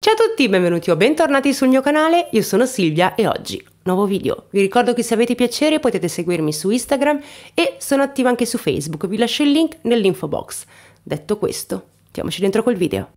Ciao a tutti, benvenuti o bentornati sul mio canale, io sono Silvia e oggi nuovo video. Vi ricordo che se avete piacere potete seguirmi su Instagram e sono attiva anche su Facebook, vi lascio il link nell'info box. Detto questo, andiamoci dentro col video.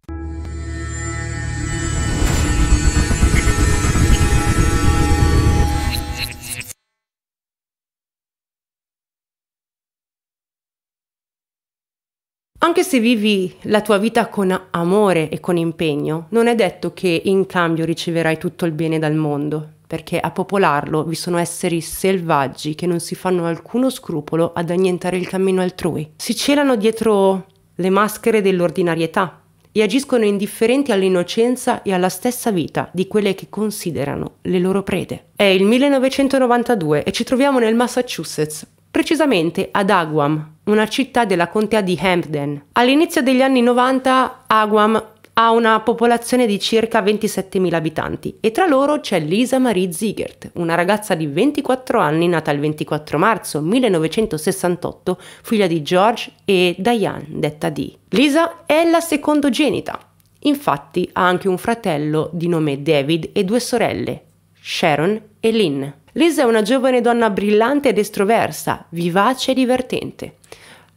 Anche se vivi la tua vita con amore e con impegno, non è detto che in cambio riceverai tutto il bene dal mondo, perché a popolarlo vi sono esseri selvaggi che non si fanno alcuno scrupolo ad annientare il cammino altrui. Si celano dietro le maschere dell'ordinarietà e agiscono indifferenti all'innocenza e alla stessa vita di quelle che considerano le loro prede. È il 1992 e ci troviamo nel Massachusetts, precisamente ad Aguam, una città della contea di Hampden. All'inizio degli anni 90 Aguam ha una popolazione di circa 27.000 abitanti e tra loro c'è Lisa Marie Ziegert, una ragazza di 24 anni nata il 24 marzo 1968, figlia di George e Diane, detta D. Lisa è la secondogenita, infatti ha anche un fratello di nome David e due sorelle, Sharon e Lynn. Lisa è una giovane donna brillante ed estroversa, vivace e divertente.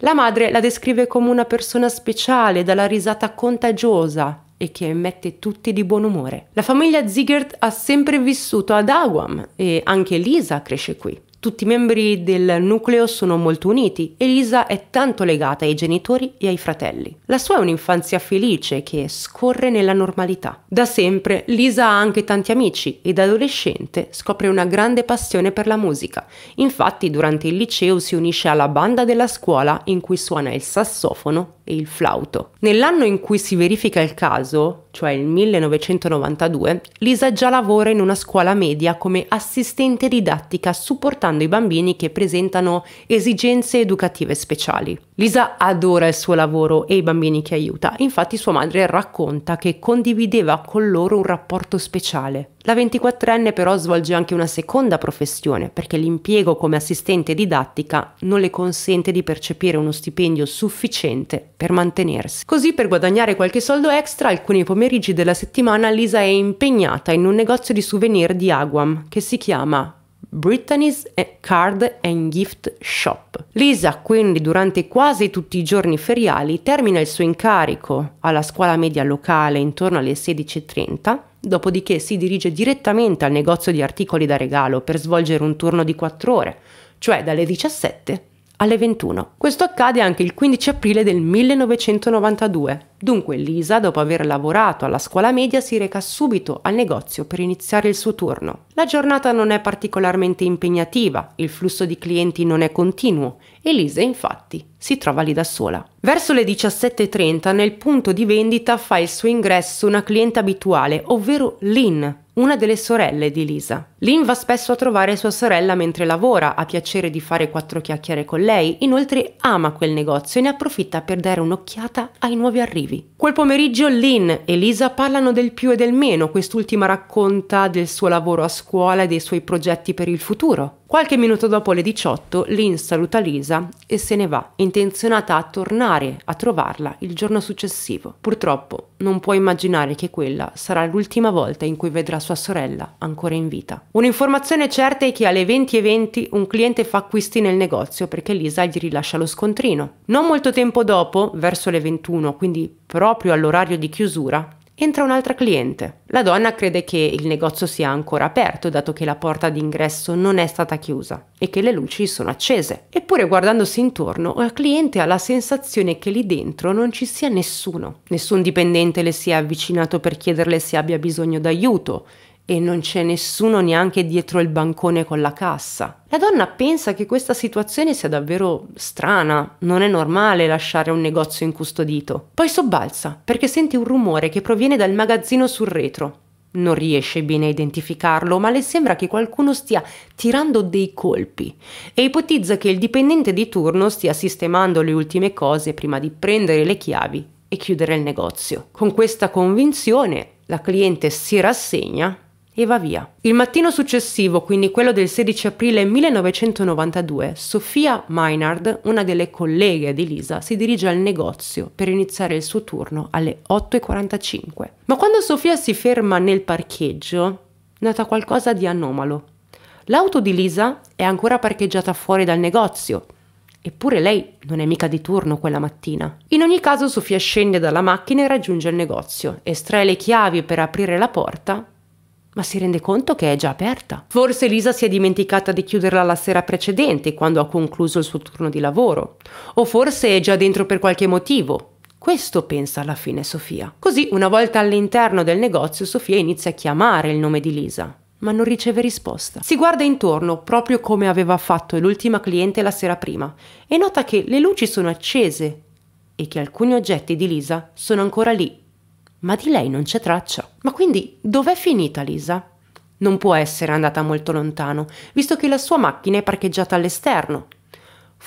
La madre la descrive come una persona speciale dalla risata contagiosa e che mette tutti di buon umore. La famiglia Ziegert ha sempre vissuto ad Awam e anche Lisa cresce qui. Tutti i membri del nucleo sono molto uniti. e Lisa è tanto legata ai genitori e ai fratelli. La sua è un'infanzia felice che scorre nella normalità. Da sempre Lisa ha anche tanti amici e da adolescente scopre una grande passione per la musica. Infatti durante il liceo si unisce alla banda della scuola in cui suona il sassofono e il flauto. Nell'anno in cui si verifica il caso, cioè il 1992, Lisa già lavora in una scuola media come assistente didattica supportando aiutando i bambini che presentano esigenze educative speciali. Lisa adora il suo lavoro e i bambini che aiuta, infatti sua madre racconta che condivideva con loro un rapporto speciale. La 24enne però svolge anche una seconda professione perché l'impiego come assistente didattica non le consente di percepire uno stipendio sufficiente per mantenersi. Così per guadagnare qualche soldo extra alcuni pomeriggi della settimana Lisa è impegnata in un negozio di souvenir di Aguam che si chiama Brittany's Card and Gift Shop. Lisa quindi durante quasi tutti i giorni feriali termina il suo incarico alla scuola media locale intorno alle 16.30 dopodiché si dirige direttamente al negozio di articoli da regalo per svolgere un turno di 4 ore, cioè dalle 17 alle 21. Questo accade anche il 15 aprile del 1992. Dunque Lisa, dopo aver lavorato alla scuola media, si reca subito al negozio per iniziare il suo turno. La giornata non è particolarmente impegnativa, il flusso di clienti non è continuo e Lisa infatti si trova lì da sola. Verso le 17.30 nel punto di vendita fa il suo ingresso una cliente abituale, ovvero Lynn, una delle sorelle di Lisa. Lynn va spesso a trovare sua sorella mentre lavora, ha piacere di fare quattro chiacchiere con lei, inoltre ama quel negozio e ne approfitta per dare un'occhiata ai nuovi arrivi. Quel pomeriggio Lynn e Lisa parlano del più e del meno, quest'ultima racconta del suo lavoro a scuola e dei suoi progetti per il futuro. Qualche minuto dopo le 18 Lynn saluta Lisa e se ne va, intenzionata a tornare a trovarla il giorno successivo. Purtroppo non può immaginare che quella sarà l'ultima volta in cui vedrà sua sorella ancora in vita. Un'informazione certa è che alle 20.20 .20 un cliente fa acquisti nel negozio perché Lisa gli rilascia lo scontrino. Non molto tempo dopo, verso le 21, quindi proprio all'orario di chiusura, entra un'altra cliente. La donna crede che il negozio sia ancora aperto dato che la porta d'ingresso non è stata chiusa e che le luci sono accese. Eppure guardandosi intorno, la cliente ha la sensazione che lì dentro non ci sia nessuno. Nessun dipendente le si è avvicinato per chiederle se abbia bisogno d'aiuto, e non c'è nessuno neanche dietro il bancone con la cassa. La donna pensa che questa situazione sia davvero strana, non è normale lasciare un negozio incustodito. Poi sobbalza perché sente un rumore che proviene dal magazzino sul retro. Non riesce bene a identificarlo, ma le sembra che qualcuno stia tirando dei colpi e ipotizza che il dipendente di turno stia sistemando le ultime cose prima di prendere le chiavi e chiudere il negozio. Con questa convinzione la cliente si rassegna e va via. Il mattino successivo, quindi quello del 16 aprile 1992, Sofia Maynard, una delle colleghe di Lisa, si dirige al negozio per iniziare il suo turno alle 8.45. Ma quando Sofia si ferma nel parcheggio, nota qualcosa di anomalo. L'auto di Lisa è ancora parcheggiata fuori dal negozio, Eppure lei non è mica di turno quella mattina. In ogni caso Sofia scende dalla macchina e raggiunge il negozio, estrae le chiavi per aprire la porta ma si rende conto che è già aperta. Forse Lisa si è dimenticata di chiuderla la sera precedente quando ha concluso il suo turno di lavoro, o forse è già dentro per qualche motivo. Questo pensa alla fine Sofia. Così, una volta all'interno del negozio, Sofia inizia a chiamare il nome di Lisa, ma non riceve risposta. Si guarda intorno, proprio come aveva fatto l'ultima cliente la sera prima, e nota che le luci sono accese e che alcuni oggetti di Lisa sono ancora lì, ma di lei non c'è traccia. Ma quindi dov'è finita Lisa? Non può essere andata molto lontano, visto che la sua macchina è parcheggiata all'esterno,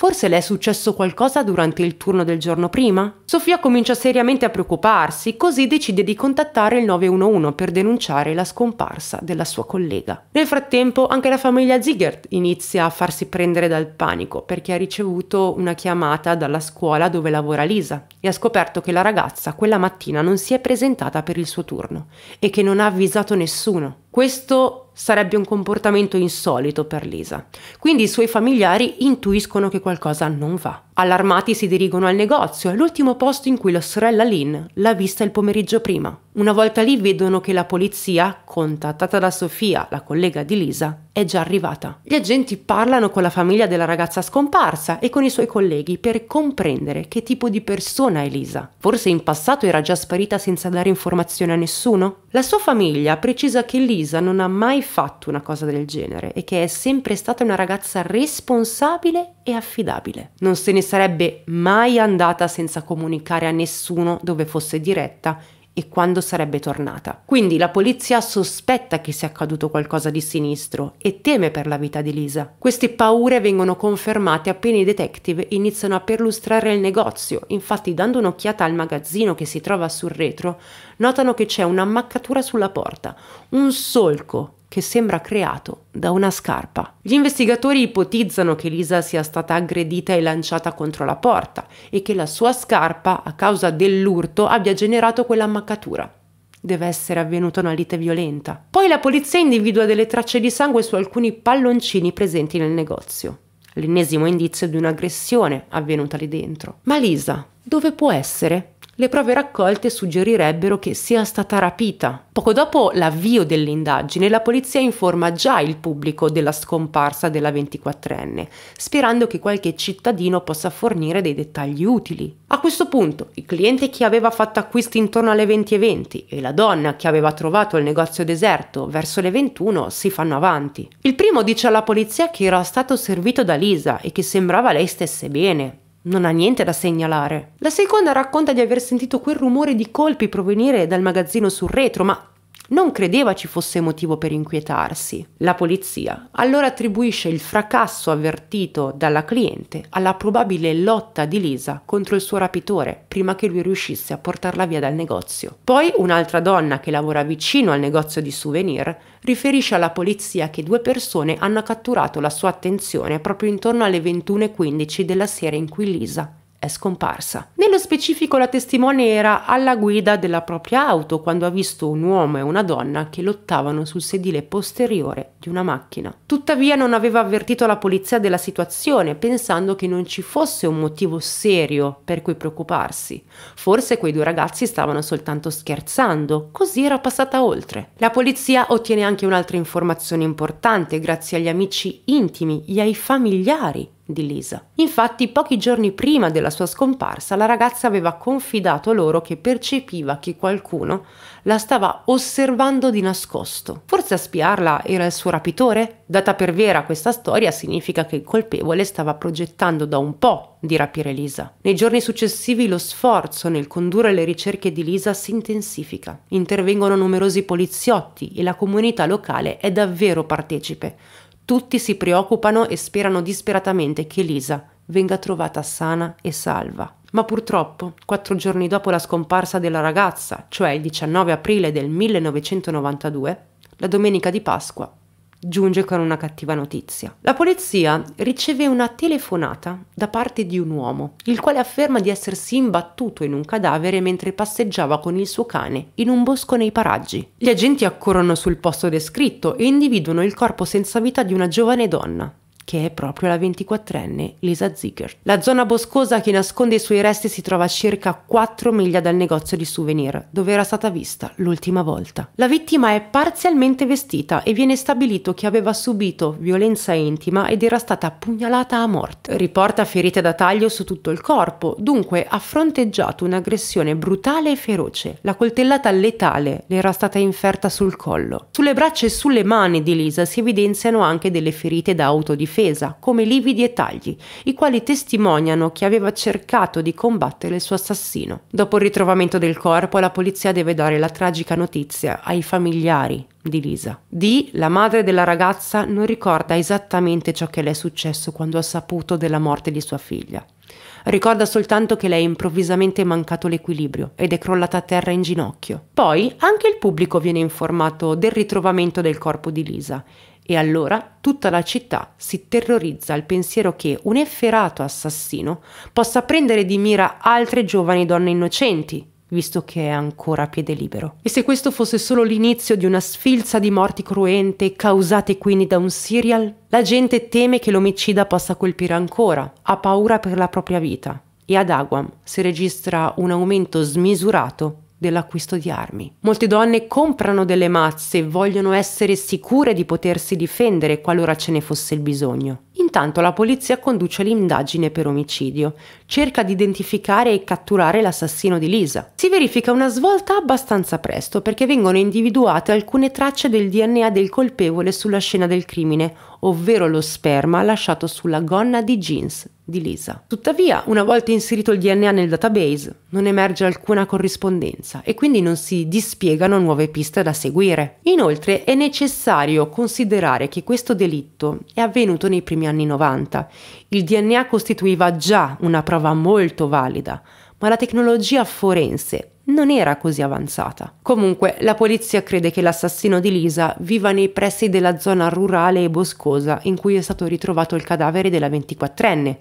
Forse le è successo qualcosa durante il turno del giorno prima? Sofia comincia seriamente a preoccuparsi, così decide di contattare il 911 per denunciare la scomparsa della sua collega. Nel frattempo anche la famiglia Ziegert inizia a farsi prendere dal panico perché ha ricevuto una chiamata dalla scuola dove lavora Lisa e ha scoperto che la ragazza quella mattina non si è presentata per il suo turno e che non ha avvisato nessuno. Questo Sarebbe un comportamento insolito per Lisa. Quindi i suoi familiari intuiscono che qualcosa non va. Allarmati si dirigono al negozio, l'ultimo posto in cui la sorella Lynn l'ha vista il pomeriggio prima. Una volta lì vedono che la polizia, contattata da Sofia, la collega di Lisa, è già arrivata. Gli agenti parlano con la famiglia della ragazza scomparsa e con i suoi colleghi per comprendere che tipo di persona è Lisa. Forse in passato era già sparita senza dare informazioni a nessuno? La sua famiglia precisa che Lisa non ha mai fatto una cosa del genere e che è sempre stata una ragazza responsabile e affidabile. Non se ne sarebbe mai andata senza comunicare a nessuno dove fosse diretta e quando sarebbe tornata. Quindi la polizia sospetta che sia accaduto qualcosa di sinistro e teme per la vita di Lisa. Queste paure vengono confermate appena i detective iniziano a perlustrare il negozio, infatti dando un'occhiata al magazzino che si trova sul retro, notano che c'è un'ammaccatura sulla porta, un solco che sembra creato da una scarpa. Gli investigatori ipotizzano che Lisa sia stata aggredita e lanciata contro la porta e che la sua scarpa, a causa dell'urto, abbia generato quell'ammaccatura. Deve essere avvenuta una lite violenta. Poi la polizia individua delle tracce di sangue su alcuni palloncini presenti nel negozio. L'ennesimo indizio di un'aggressione avvenuta lì dentro. Ma Lisa, dove può essere. Le prove raccolte suggerirebbero che sia stata rapita. Poco dopo l'avvio dell'indagine, la polizia informa già il pubblico della scomparsa della 24enne, sperando che qualche cittadino possa fornire dei dettagli utili. A questo punto, il cliente che aveva fatto acquisti intorno alle 20.20 20 e la donna che aveva trovato il negozio deserto verso le 21 si fanno avanti. Il primo dice alla polizia che era stato servito da Lisa e che sembrava lei stesse bene. Non ha niente da segnalare. La seconda racconta di aver sentito quel rumore di colpi provenire dal magazzino sul retro, ma non credeva ci fosse motivo per inquietarsi. La polizia allora attribuisce il fracasso avvertito dalla cliente alla probabile lotta di Lisa contro il suo rapitore prima che lui riuscisse a portarla via dal negozio. Poi un'altra donna che lavora vicino al negozio di souvenir riferisce alla polizia che due persone hanno catturato la sua attenzione proprio intorno alle 21.15 della sera in cui Lisa è scomparsa. Nello specifico la testimone era alla guida della propria auto quando ha visto un uomo e una donna che lottavano sul sedile posteriore di una macchina. Tuttavia non aveva avvertito la polizia della situazione pensando che non ci fosse un motivo serio per cui preoccuparsi. Forse quei due ragazzi stavano soltanto scherzando, così era passata oltre. La polizia ottiene anche un'altra informazione importante grazie agli amici intimi e ai familiari di Lisa. Infatti, pochi giorni prima della sua scomparsa, la ragazza aveva confidato loro che percepiva che qualcuno la stava osservando di nascosto. Forse a spiarla era il suo rapitore? Data per vera questa storia significa che il colpevole stava progettando da un po' di rapire Lisa. Nei giorni successivi lo sforzo nel condurre le ricerche di Lisa si intensifica. Intervengono numerosi poliziotti e la comunità locale è davvero partecipe tutti si preoccupano e sperano disperatamente che Lisa venga trovata sana e salva. Ma purtroppo, quattro giorni dopo la scomparsa della ragazza, cioè il 19 aprile del 1992, la domenica di Pasqua, giunge con una cattiva notizia. La polizia riceve una telefonata da parte di un uomo, il quale afferma di essersi imbattuto in un cadavere mentre passeggiava con il suo cane in un bosco nei paraggi. Gli agenti accorrono sul posto descritto e individuano il corpo senza vita di una giovane donna, che è proprio la 24enne Lisa Ziegler. La zona boscosa che nasconde i suoi resti si trova a circa 4 miglia dal negozio di souvenir, dove era stata vista l'ultima volta. La vittima è parzialmente vestita e viene stabilito che aveva subito violenza intima ed era stata pugnalata a morte. Riporta ferite da taglio su tutto il corpo, dunque ha fronteggiato un'aggressione brutale e feroce. La coltellata letale le era stata inferta sul collo. Sulle braccia e sulle mani di Lisa si evidenziano anche delle ferite da autodifesa difesa, come lividi e tagli, i quali testimoniano che aveva cercato di combattere il suo assassino. Dopo il ritrovamento del corpo, la polizia deve dare la tragica notizia ai familiari di Lisa. Dee, la madre della ragazza, non ricorda esattamente ciò che le è successo quando ha saputo della morte di sua figlia. Ricorda soltanto che lei è improvvisamente mancato l'equilibrio ed è crollata a terra in ginocchio. Poi anche il pubblico viene informato del ritrovamento del corpo di Lisa e allora tutta la città si terrorizza al pensiero che un efferato assassino possa prendere di mira altre giovani donne innocenti, visto che è ancora a piede libero. E se questo fosse solo l'inizio di una sfilza di morti cruente causate quindi da un serial, la gente teme che l'omicida possa colpire ancora, ha paura per la propria vita. E ad Aguam si registra un aumento smisurato dell'acquisto di armi. Molte donne comprano delle mazze e vogliono essere sicure di potersi difendere qualora ce ne fosse il bisogno. Intanto la polizia conduce l'indagine per omicidio, cerca di identificare e catturare l'assassino di Lisa. Si verifica una svolta abbastanza presto perché vengono individuate alcune tracce del DNA del colpevole sulla scena del crimine, ovvero lo sperma lasciato sulla gonna di jeans di Lisa. Tuttavia, una volta inserito il DNA nel database, non emerge alcuna corrispondenza e quindi non si dispiegano nuove piste da seguire. Inoltre è necessario considerare che questo delitto è avvenuto nei primi anni 90. Il DNA costituiva già una prova molto valida, ma la tecnologia forense non era così avanzata. Comunque, la polizia crede che l'assassino di Lisa viva nei pressi della zona rurale e boscosa in cui è stato ritrovato il cadavere della 24enne,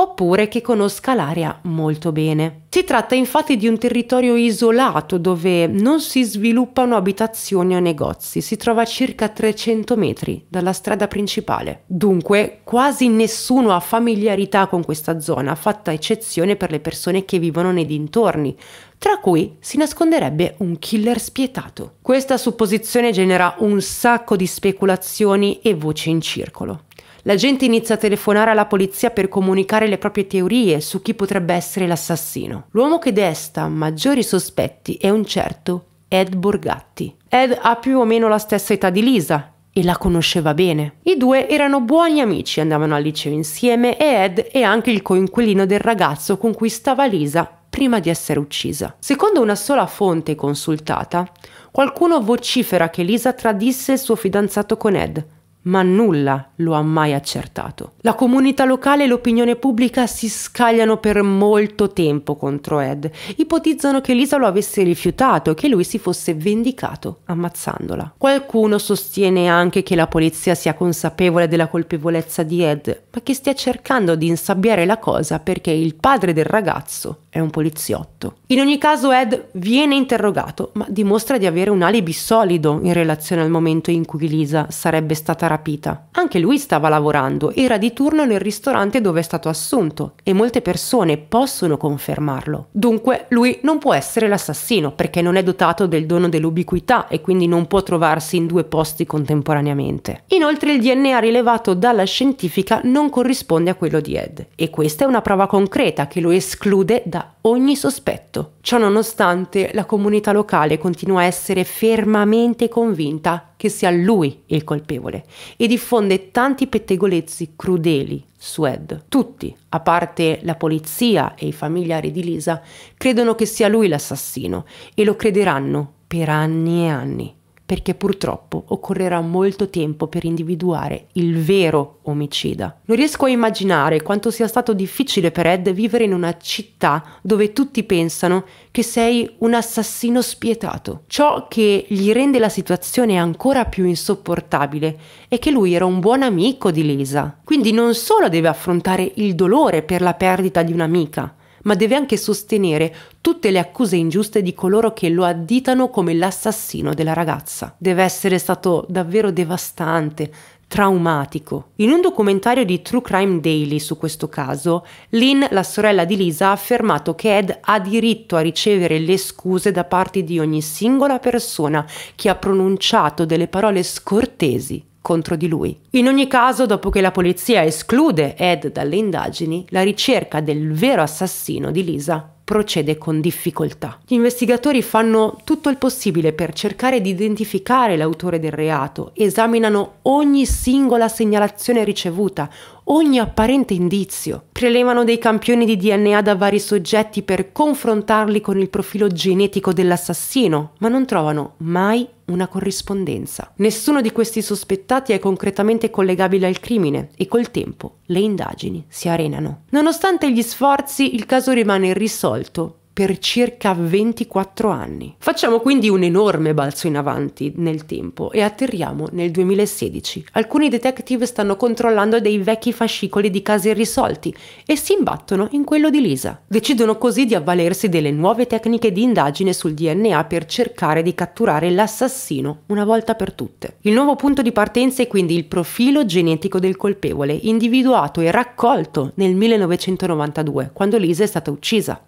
oppure che conosca l'area molto bene. Si tratta infatti di un territorio isolato dove non si sviluppano abitazioni o negozi, si trova a circa 300 metri dalla strada principale. Dunque quasi nessuno ha familiarità con questa zona, fatta eccezione per le persone che vivono nei dintorni, tra cui si nasconderebbe un killer spietato. Questa supposizione genera un sacco di speculazioni e voci in circolo. La gente inizia a telefonare alla polizia per comunicare le proprie teorie su chi potrebbe essere l'assassino. L'uomo che desta maggiori sospetti è un certo Ed Borgatti. Ed ha più o meno la stessa età di Lisa e la conosceva bene. I due erano buoni amici, andavano al liceo insieme e Ed è anche il coinquilino del ragazzo con cui stava Lisa prima di essere uccisa. Secondo una sola fonte consultata, qualcuno vocifera che Lisa tradisse il suo fidanzato con Ed, ma nulla lo ha mai accertato. La comunità locale e l'opinione pubblica si scagliano per molto tempo contro Ed. Ipotizzano che Lisa lo avesse rifiutato e che lui si fosse vendicato ammazzandola. Qualcuno sostiene anche che la polizia sia consapevole della colpevolezza di Ed, ma che stia cercando di insabbiare la cosa perché il padre del ragazzo è un poliziotto. In ogni caso Ed viene interrogato, ma dimostra di avere un alibi solido in relazione al momento in cui Lisa sarebbe stata rapita. Anche lui stava lavorando, era di turno nel ristorante dove è stato assunto e molte persone possono confermarlo. Dunque lui non può essere l'assassino perché non è dotato del dono dell'ubiquità e quindi non può trovarsi in due posti contemporaneamente. Inoltre il DNA rilevato dalla scientifica non corrisponde a quello di Ed e questa è una prova concreta che lo esclude da ogni sospetto. Ciononostante la comunità locale continua a essere fermamente convinta che sia lui il colpevole e diffonde tanti pettegolezzi crudeli su Ed. Tutti, a parte la polizia e i familiari di Lisa, credono che sia lui l'assassino e lo crederanno per anni e anni perché purtroppo occorrerà molto tempo per individuare il vero omicida. Non riesco a immaginare quanto sia stato difficile per Ed vivere in una città dove tutti pensano che sei un assassino spietato. Ciò che gli rende la situazione ancora più insopportabile è che lui era un buon amico di Lisa, quindi non solo deve affrontare il dolore per la perdita di un'amica, ma deve anche sostenere tutte le accuse ingiuste di coloro che lo additano come l'assassino della ragazza. Deve essere stato davvero devastante, traumatico. In un documentario di True Crime Daily su questo caso, Lynn, la sorella di Lisa, ha affermato che Ed ha diritto a ricevere le scuse da parte di ogni singola persona che ha pronunciato delle parole scortesi contro di lui. In ogni caso, dopo che la polizia esclude Ed dalle indagini, la ricerca del vero assassino di Lisa procede con difficoltà. Gli investigatori fanno tutto il possibile per cercare di identificare l'autore del reato, esaminano ogni singola segnalazione ricevuta, ogni apparente indizio. Prelevano dei campioni di DNA da vari soggetti per confrontarli con il profilo genetico dell'assassino, ma non trovano mai una corrispondenza. Nessuno di questi sospettati è concretamente collegabile al crimine e col tempo le indagini si arenano. Nonostante gli sforzi, il caso rimane irrisolto per circa 24 anni. Facciamo quindi un enorme balzo in avanti nel tempo e atterriamo nel 2016. Alcuni detective stanno controllando dei vecchi fascicoli di casi irrisolti e si imbattono in quello di Lisa. Decidono così di avvalersi delle nuove tecniche di indagine sul DNA per cercare di catturare l'assassino una volta per tutte. Il nuovo punto di partenza è quindi il profilo genetico del colpevole, individuato e raccolto nel 1992, quando Lisa è stata uccisa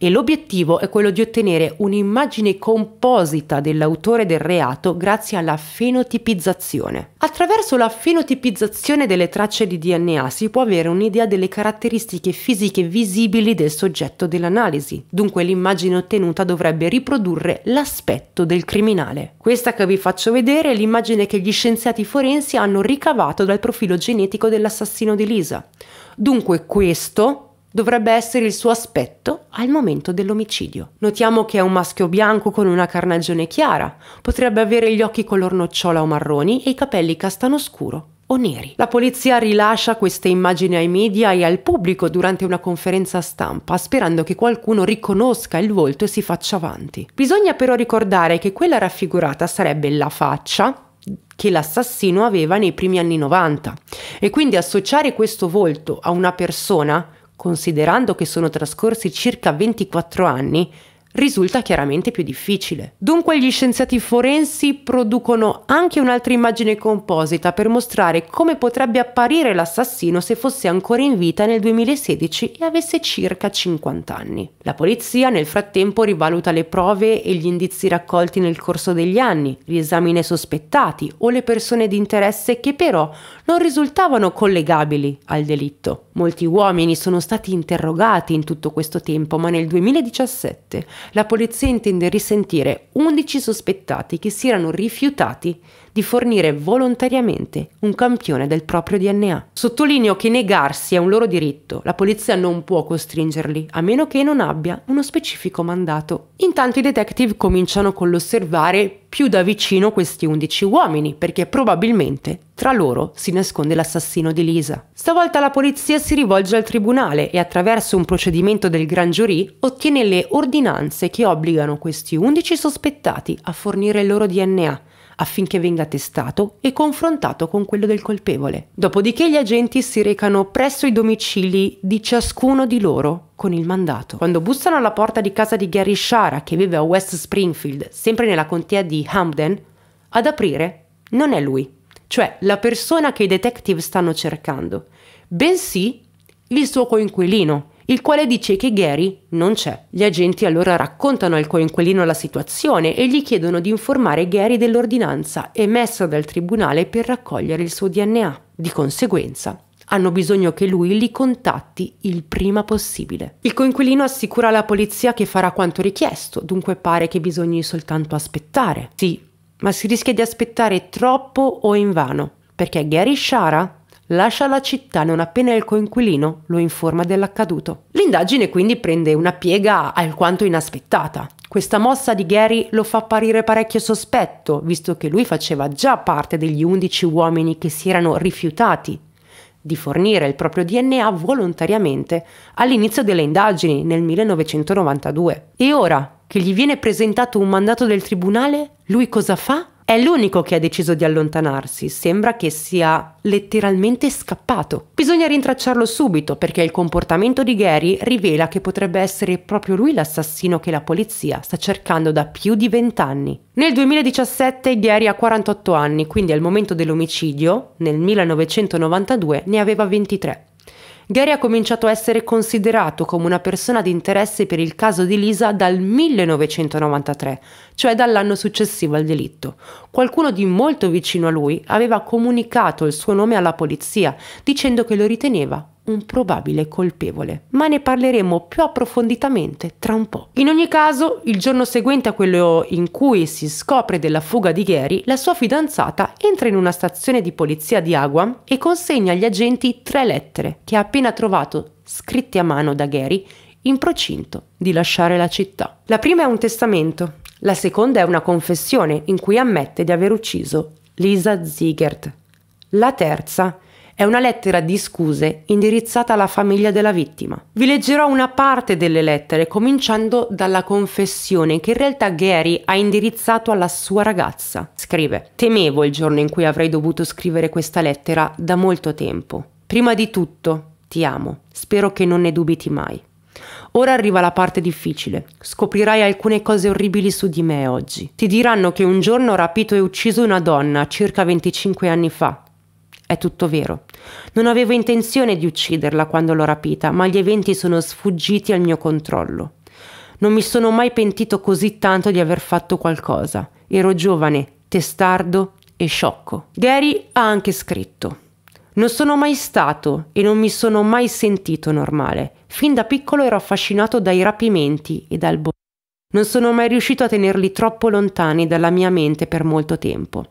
e l'obiettivo è quello di ottenere un'immagine composita dell'autore del reato grazie alla fenotipizzazione. Attraverso la fenotipizzazione delle tracce di DNA si può avere un'idea delle caratteristiche fisiche visibili del soggetto dell'analisi, dunque l'immagine ottenuta dovrebbe riprodurre l'aspetto del criminale. Questa che vi faccio vedere è l'immagine che gli scienziati forensi hanno ricavato dal profilo genetico dell'assassino di Lisa. Dunque questo dovrebbe essere il suo aspetto al momento dell'omicidio. Notiamo che è un maschio bianco con una carnagione chiara, potrebbe avere gli occhi color nocciola o marroni e i capelli castano scuro o neri. La polizia rilascia queste immagini ai media e al pubblico durante una conferenza stampa, sperando che qualcuno riconosca il volto e si faccia avanti. Bisogna però ricordare che quella raffigurata sarebbe la faccia che l'assassino aveva nei primi anni 90 e quindi associare questo volto a una persona considerando che sono trascorsi circa 24 anni, risulta chiaramente più difficile. Dunque gli scienziati forensi producono anche un'altra immagine composita per mostrare come potrebbe apparire l'assassino se fosse ancora in vita nel 2016 e avesse circa 50 anni. La polizia nel frattempo rivaluta le prove e gli indizi raccolti nel corso degli anni, riesamina i sospettati o le persone di interesse che però non risultavano collegabili al delitto. Molti uomini sono stati interrogati in tutto questo tempo, ma nel 2017 la polizia intende risentire 11 sospettati che si erano rifiutati di fornire volontariamente un campione del proprio DNA. Sottolineo che negarsi è un loro diritto, la polizia non può costringerli, a meno che non abbia uno specifico mandato. Intanto i detective cominciano con l'osservare più da vicino questi 11 uomini, perché probabilmente tra loro si nasconde l'assassino di Lisa. Stavolta la polizia si rivolge al tribunale e attraverso un procedimento del Grand Jury ottiene le ordinanze che obbligano questi 11 sospettati a fornire il loro DNA affinché venga testato e confrontato con quello del colpevole. Dopodiché gli agenti si recano presso i domicili di ciascuno di loro con il mandato. Quando bussano alla porta di casa di Gary Shara, che vive a West Springfield, sempre nella contea di Hamden, ad aprire non è lui, cioè la persona che i detective stanno cercando, bensì il suo coinquilino, il quale dice che Gary non c'è. Gli agenti allora raccontano al coinquilino la situazione e gli chiedono di informare Gary dell'ordinanza emessa dal tribunale per raccogliere il suo DNA. Di conseguenza, hanno bisogno che lui li contatti il prima possibile. Il coinquilino assicura alla polizia che farà quanto richiesto, dunque pare che bisogni soltanto aspettare. Sì, ma si rischia di aspettare troppo o invano, perché Gary Shara lascia la città non appena il coinquilino lo informa dell'accaduto. L'indagine quindi prende una piega alquanto inaspettata. Questa mossa di Gary lo fa apparire parecchio sospetto, visto che lui faceva già parte degli 11 uomini che si erano rifiutati di fornire il proprio DNA volontariamente all'inizio delle indagini nel 1992. E ora che gli viene presentato un mandato del tribunale, lui cosa fa? È l'unico che ha deciso di allontanarsi, sembra che sia letteralmente scappato. Bisogna rintracciarlo subito perché il comportamento di Gary rivela che potrebbe essere proprio lui l'assassino che la polizia sta cercando da più di vent'anni. Nel 2017 Gary ha 48 anni, quindi al momento dell'omicidio, nel 1992, ne aveva 23. Gary ha cominciato a essere considerato come una persona di interesse per il caso di Lisa dal 1993, cioè dall'anno successivo al delitto. Qualcuno di molto vicino a lui aveva comunicato il suo nome alla polizia dicendo che lo riteneva un probabile colpevole, ma ne parleremo più approfonditamente tra un po'. In ogni caso, il giorno seguente a quello in cui si scopre della fuga di Gary, la sua fidanzata entra in una stazione di polizia di Agua e consegna agli agenti tre lettere che ha appena trovato scritte a mano da Gary in procinto di lasciare la città. La prima è un testamento, la seconda è una confessione in cui ammette di aver ucciso Lisa Ziegert. La terza è è una lettera di scuse indirizzata alla famiglia della vittima. Vi leggerò una parte delle lettere, cominciando dalla confessione che in realtà Gary ha indirizzato alla sua ragazza. Scrive: Temevo il giorno in cui avrei dovuto scrivere questa lettera da molto tempo. Prima di tutto, ti amo. Spero che non ne dubiti mai. Ora arriva la parte difficile. Scoprirai alcune cose orribili su di me oggi. Ti diranno che un giorno ho rapito e ucciso una donna circa 25 anni fa. È tutto vero. Non avevo intenzione di ucciderla quando l'ho rapita, ma gli eventi sono sfuggiti al mio controllo. Non mi sono mai pentito così tanto di aver fatto qualcosa. Ero giovane, testardo e sciocco. Gary ha anche scritto. Non sono mai stato e non mi sono mai sentito normale. Fin da piccolo ero affascinato dai rapimenti e dal bo... Non sono mai riuscito a tenerli troppo lontani dalla mia mente per molto tempo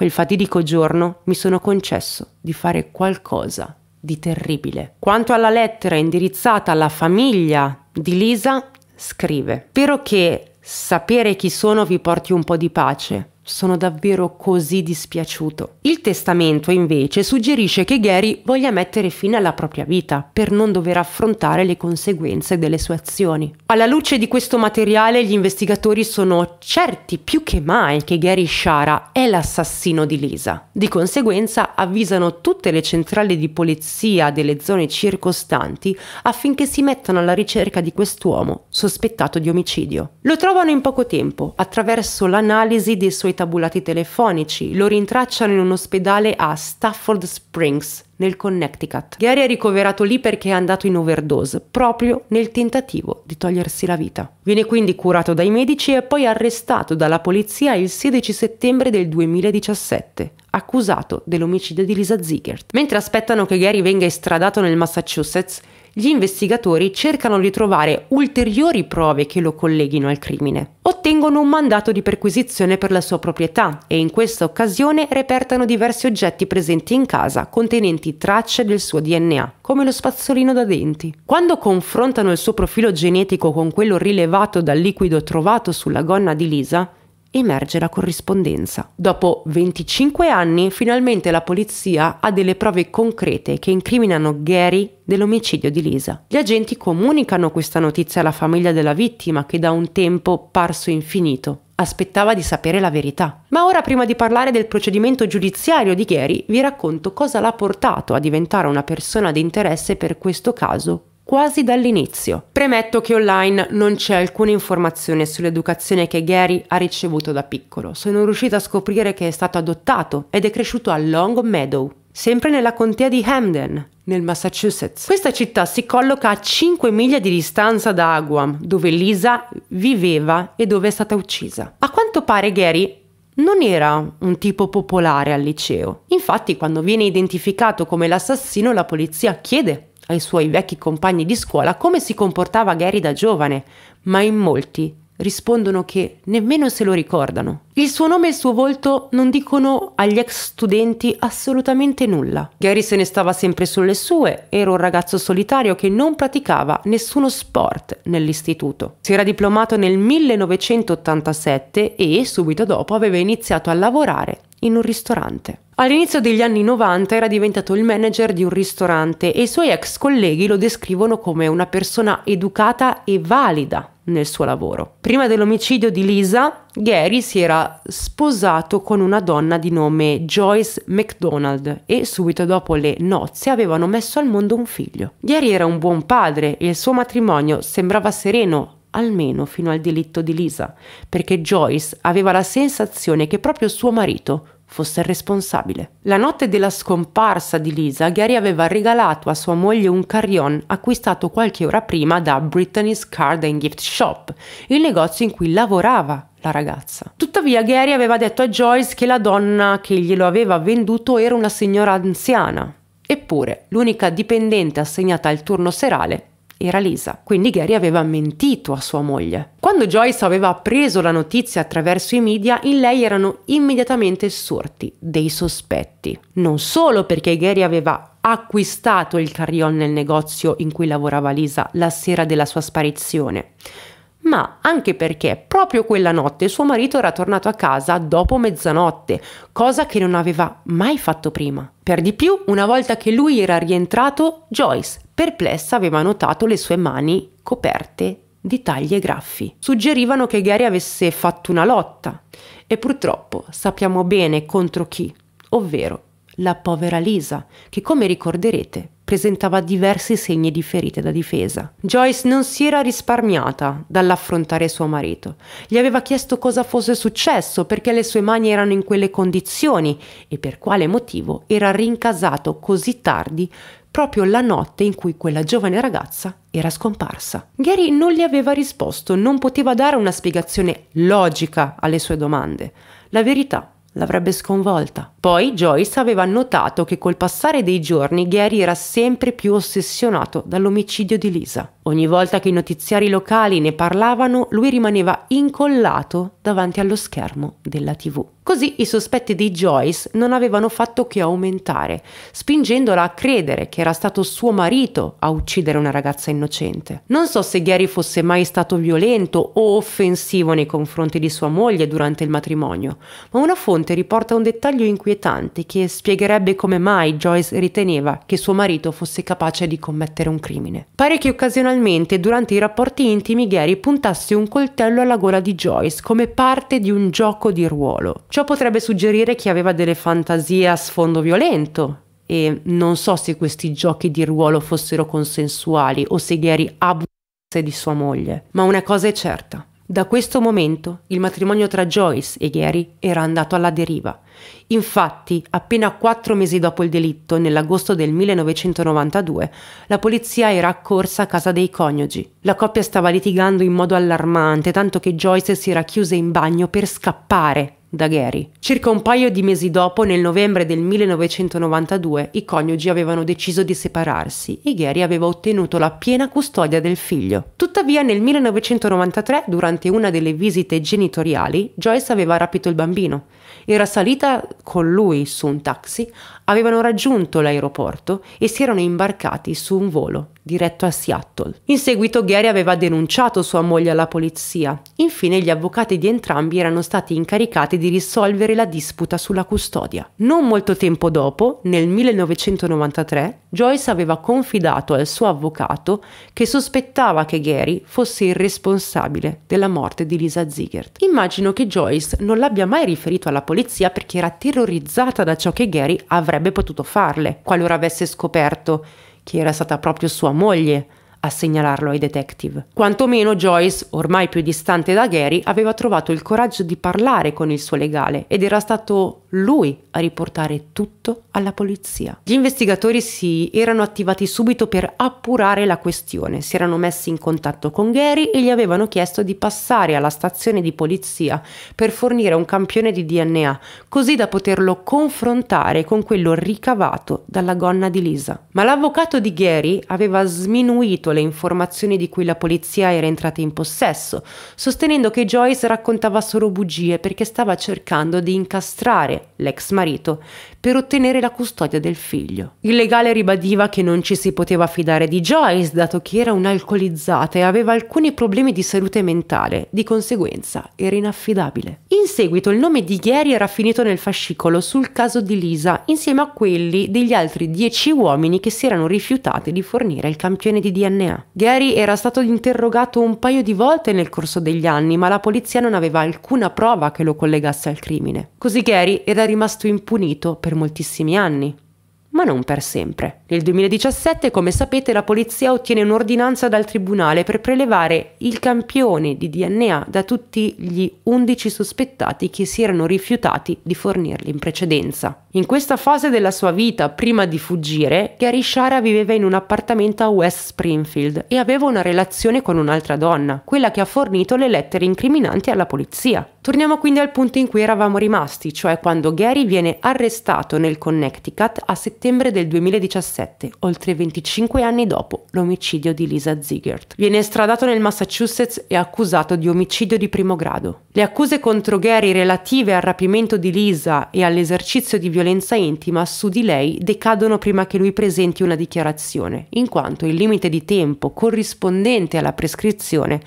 quel fatidico giorno mi sono concesso di fare qualcosa di terribile. Quanto alla lettera indirizzata alla famiglia di Lisa, scrive: Spero che sapere chi sono vi porti un po' di pace. Sono davvero così dispiaciuto. Il testamento invece suggerisce che Gary voglia mettere fine alla propria vita per non dover affrontare le conseguenze delle sue azioni. Alla luce di questo materiale gli investigatori sono certi più che mai che Gary Shara è l'assassino di Lisa. Di conseguenza avvisano tutte le centrali di polizia delle zone circostanti affinché si mettano alla ricerca di quest'uomo sospettato di omicidio. Lo trovano in poco tempo attraverso l'analisi dei suoi tabulati telefonici, lo rintracciano in un ospedale a Stafford Springs, nel Connecticut. Gary è ricoverato lì perché è andato in overdose, proprio nel tentativo di togliersi la vita. Viene quindi curato dai medici e poi arrestato dalla polizia il 16 settembre del 2017, accusato dell'omicidio di Lisa Ziegert. Mentre aspettano che Gary venga estradato nel Massachusetts, gli investigatori cercano di trovare ulteriori prove che lo colleghino al crimine. Ottengono un mandato di perquisizione per la sua proprietà e in questa occasione repertano diversi oggetti presenti in casa contenenti tracce del suo DNA, come lo spazzolino da denti. Quando confrontano il suo profilo genetico con quello rilevato dal liquido trovato sulla gonna di Lisa, emerge la corrispondenza. Dopo 25 anni, finalmente la polizia ha delle prove concrete che incriminano Gary dell'omicidio di Lisa. Gli agenti comunicano questa notizia alla famiglia della vittima che da un tempo parso infinito aspettava di sapere la verità. Ma ora prima di parlare del procedimento giudiziario di Gary, vi racconto cosa l'ha portato a diventare una persona di interesse per questo caso quasi dall'inizio. Premetto che online non c'è alcuna informazione sull'educazione che Gary ha ricevuto da piccolo. Sono riuscita a scoprire che è stato adottato ed è cresciuto a Long Meadow, sempre nella contea di Hamden, nel Massachusetts. Questa città si colloca a 5 miglia di distanza da Aguam, dove Lisa viveva e dove è stata uccisa. A quanto pare Gary non era un tipo popolare al liceo. Infatti, quando viene identificato come l'assassino, la polizia chiede ai suoi vecchi compagni di scuola come si comportava Gary da giovane, ma in molti rispondono che nemmeno se lo ricordano. Il suo nome e il suo volto non dicono agli ex studenti assolutamente nulla. Gary se ne stava sempre sulle sue, era un ragazzo solitario che non praticava nessuno sport nell'istituto. Si era diplomato nel 1987 e subito dopo aveva iniziato a lavorare in un ristorante. All'inizio degli anni 90 era diventato il manager di un ristorante e i suoi ex colleghi lo descrivono come una persona educata e valida nel suo lavoro. Prima dell'omicidio di Lisa, Gary si era sposato con una donna di nome Joyce McDonald e subito dopo le nozze avevano messo al mondo un figlio. Gary era un buon padre e il suo matrimonio sembrava sereno, almeno fino al delitto di Lisa, perché Joyce aveva la sensazione che proprio suo marito fosse il responsabile. La notte della scomparsa di Lisa, Gary aveva regalato a sua moglie un carrion acquistato qualche ora prima da Brittany's Card and Gift Shop, il negozio in cui lavorava la ragazza. Tuttavia Gary aveva detto a Joyce che la donna che glielo aveva venduto era una signora anziana. Eppure, l'unica dipendente assegnata al turno serale era Lisa, quindi Gary aveva mentito a sua moglie. Quando Joyce aveva appreso la notizia attraverso i media, in lei erano immediatamente sorti dei sospetti. Non solo perché Gary aveva acquistato il carrion nel negozio in cui lavorava Lisa la sera della sua sparizione, ma anche perché proprio quella notte suo marito era tornato a casa dopo mezzanotte, cosa che non aveva mai fatto prima. Per di più, una volta che lui era rientrato, Joyce Perplessa aveva notato le sue mani coperte di tagli e graffi. Suggerivano che Gary avesse fatto una lotta e purtroppo sappiamo bene contro chi, ovvero la povera Lisa, che come ricorderete presentava diversi segni di ferite da difesa. Joyce non si era risparmiata dall'affrontare suo marito. Gli aveva chiesto cosa fosse successo, perché le sue mani erano in quelle condizioni e per quale motivo era rincasato così tardi proprio la notte in cui quella giovane ragazza era scomparsa. Gary non le aveva risposto, non poteva dare una spiegazione logica alle sue domande. La verità l'avrebbe sconvolta. Poi Joyce aveva notato che col passare dei giorni Gary era sempre più ossessionato dall'omicidio di Lisa. Ogni volta che i notiziari locali ne parlavano, lui rimaneva incollato davanti allo schermo della TV. Così i sospetti di Joyce non avevano fatto che aumentare, spingendola a credere che era stato suo marito a uccidere una ragazza innocente. Non so se Gary fosse mai stato violento o offensivo nei confronti di sua moglie durante il matrimonio, ma una fonte riporta un dettaglio inquietante che spiegherebbe come mai Joyce riteneva che suo marito fosse capace di commettere un crimine. Pare che occasionalmente finalmente durante i rapporti intimi Gary puntasse un coltello alla gola di Joyce come parte di un gioco di ruolo. Ciò potrebbe suggerire che aveva delle fantasie a sfondo violento, e non so se questi giochi di ruolo fossero consensuali o se Gary abusasse di sua moglie, ma una cosa è certa. Da questo momento il matrimonio tra Joyce e Gary era andato alla deriva. Infatti, appena quattro mesi dopo il delitto, nell'agosto del 1992, la polizia era accorsa a casa dei coniugi. La coppia stava litigando in modo allarmante, tanto che Joyce si era chiusa in bagno per scappare da Gary. Circa un paio di mesi dopo, nel novembre del 1992, i coniugi avevano deciso di separarsi e Gary aveva ottenuto la piena custodia del figlio. Tuttavia, nel 1993, durante una delle visite genitoriali, Joyce aveva rapito il bambino era salita con lui su un taxi, avevano raggiunto l'aeroporto e si erano imbarcati su un volo diretto a Seattle. In seguito Gary aveva denunciato sua moglie alla polizia. Infine gli avvocati di entrambi erano stati incaricati di risolvere la disputa sulla custodia. Non molto tempo dopo, nel 1993, Joyce aveva confidato al suo avvocato che sospettava che Gary fosse il responsabile della morte di Lisa Ziegert. Immagino che Joyce non l'abbia mai riferito alla la polizia perché era terrorizzata da ciò che Gary avrebbe potuto farle, qualora avesse scoperto che era stata proprio sua moglie a segnalarlo ai detective. Quantomeno Joyce, ormai più distante da Gary, aveva trovato il coraggio di parlare con il suo legale ed era stato lui a riportare tutto alla polizia. Gli investigatori si erano attivati subito per appurare la questione, si erano messi in contatto con Gary e gli avevano chiesto di passare alla stazione di polizia per fornire un campione di DNA, così da poterlo confrontare con quello ricavato dalla gonna di Lisa. Ma l'avvocato di Gary aveva sminuito le informazioni di cui la polizia era entrata in possesso, sostenendo che Joyce raccontava solo bugie perché stava cercando di incastrare l'ex marito, per ottenere la custodia del figlio. Il legale ribadiva che non ci si poteva fidare di Joyce dato che era un'alcolizzata e aveva alcuni problemi di salute mentale, di conseguenza era inaffidabile. In seguito il nome di Gary era finito nel fascicolo sul caso di Lisa insieme a quelli degli altri dieci uomini che si erano rifiutati di fornire il campione di DNA. Gary era stato interrogato un paio di volte nel corso degli anni ma la polizia non aveva alcuna prova che lo collegasse al crimine. Così Gary ed è rimasto impunito per moltissimi anni ma non per sempre. Nel 2017, come sapete, la polizia ottiene un'ordinanza dal tribunale per prelevare il campione di DNA da tutti gli 11 sospettati che si erano rifiutati di fornirli in precedenza. In questa fase della sua vita, prima di fuggire, Gary Shara viveva in un appartamento a West Springfield e aveva una relazione con un'altra donna, quella che ha fornito le lettere incriminanti alla polizia. Torniamo quindi al punto in cui eravamo rimasti, cioè quando Gary viene arrestato nel Connecticut a settembre settembre del 2017, oltre 25 anni dopo l'omicidio di Lisa Ziegert. Viene estradato nel Massachusetts e accusato di omicidio di primo grado. Le accuse contro Gary relative al rapimento di Lisa e all'esercizio di violenza intima su di lei decadono prima che lui presenti una dichiarazione, in quanto il limite di tempo corrispondente alla prescrizione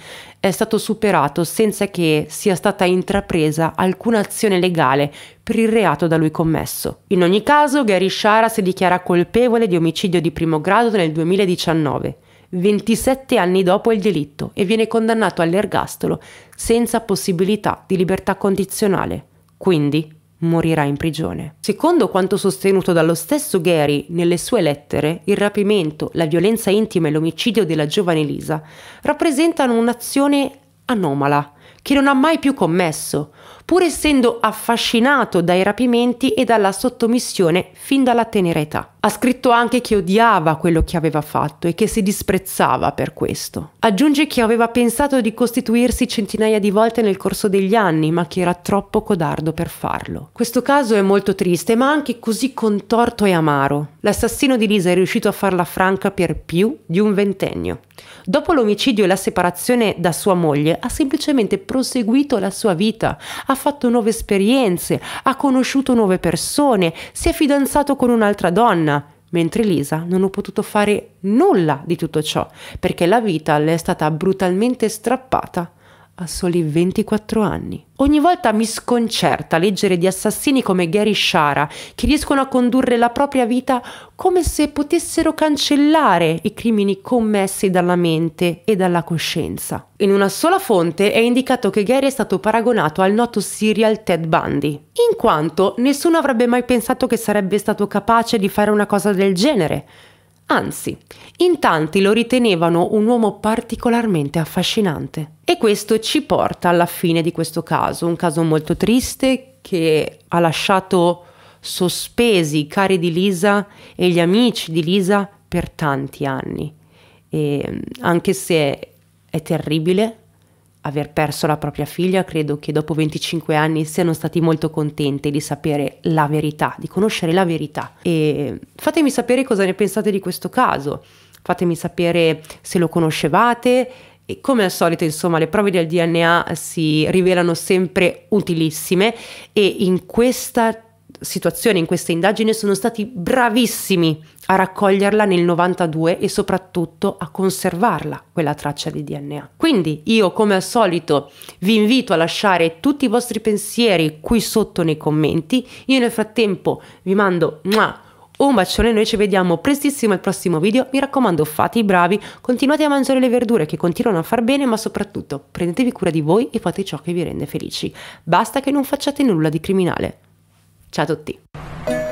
è stato superato senza che sia stata intrapresa alcuna azione legale per il reato da lui commesso. In ogni caso, Gary Shara si dichiara colpevole di omicidio di primo grado nel 2019, 27 anni dopo il delitto, e viene condannato all'ergastolo senza possibilità di libertà condizionale. Quindi, morirà in prigione. Secondo quanto sostenuto dallo stesso Gary nelle sue lettere, il rapimento, la violenza intima e l'omicidio della giovane Lisa rappresentano un'azione anomala che non ha mai più commesso, pur essendo affascinato dai rapimenti e dalla sottomissione fin dalla tenera età. Ha scritto anche che odiava quello che aveva fatto e che si disprezzava per questo. Aggiunge che aveva pensato di costituirsi centinaia di volte nel corso degli anni, ma che era troppo codardo per farlo. Questo caso è molto triste, ma anche così contorto e amaro. L'assassino di Lisa è riuscito a farla franca per più di un ventennio. Dopo l'omicidio e la separazione da sua moglie, ha semplicemente proseguito la sua vita, ha fatto nuove esperienze, ha conosciuto nuove persone, si è fidanzato con un'altra donna, mentre Lisa non ho potuto fare nulla di tutto ciò perché la vita le è stata brutalmente strappata a soli 24 anni. Ogni volta mi sconcerta leggere di assassini come Gary Shara che riescono a condurre la propria vita come se potessero cancellare i crimini commessi dalla mente e dalla coscienza. In una sola fonte è indicato che Gary è stato paragonato al noto serial Ted Bundy, in quanto nessuno avrebbe mai pensato che sarebbe stato capace di fare una cosa del genere Anzi, in tanti lo ritenevano un uomo particolarmente affascinante. E questo ci porta alla fine di questo caso, un caso molto triste che ha lasciato sospesi i cari di Lisa e gli amici di Lisa per tanti anni. E anche se è terribile, aver perso la propria figlia, credo che dopo 25 anni siano stati molto contenti di sapere la verità, di conoscere la verità. E fatemi sapere cosa ne pensate di questo caso, fatemi sapere se lo conoscevate. E come al solito, insomma, le prove del DNA si rivelano sempre utilissime e in questa situazione, in questa indagine, sono stati bravissimi a raccoglierla nel 92 e soprattutto a conservarla, quella traccia di DNA. Quindi io, come al solito, vi invito a lasciare tutti i vostri pensieri qui sotto nei commenti. Io nel frattempo vi mando un bacione, noi ci vediamo prestissimo al prossimo video. Mi raccomando, fate i bravi, continuate a mangiare le verdure che continuano a far bene, ma soprattutto prendetevi cura di voi e fate ciò che vi rende felici. Basta che non facciate nulla di criminale. Ciao a tutti!